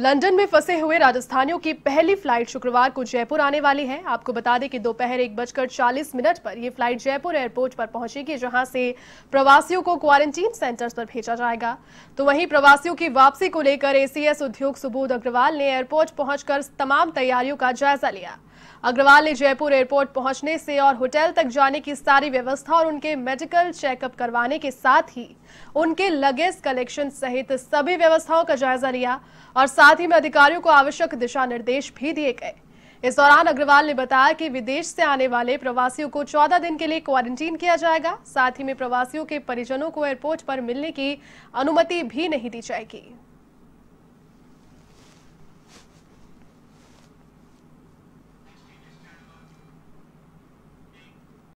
London में फंसे हुए राजस्थानियों की पहली फ्लाइट शुक्रवार को जयपुर आने वाली है आपको बता दें कि दोपहर एक बजकर चालीस मिनट पर यह फ्लाइट जयपुर एयरपोर्ट पर पहुंचेगी जहां से प्रवासियों को क्वारंटीन सेंटर्स पर भेजा जाएगा तो वहीं प्रवासियों की वापसी को लेकर एसीएस उद्योग सुबोध अग्रवाल ने एयरपोर्ट पहुंचकर तमाम तैयारियों का जायजा लिया अग्रवाल ने जयपुर एयरपोर्ट पहुंचने से और होटल तक जाने की सारी व्यवस्था और उनके मेडिकल चेकअप करवाने के साथ ही उनके लगेज कलेक्शन सहित सभी व्यवस्थाओं का जायजा लिया और साथ ही में अधिकारियों को आवश्यक दिशा निर्देश भी दिए गए इस दौरान अग्रवाल ने बताया कि विदेश से आने वाले प्रवासियों को 14 दिन के लिए क्वारंटीन किया जाएगा साथ ही में प्रवासियों के परिजनों को एयरपोर्ट पर मिलने की अनुमति भी नहीं दी जाएगी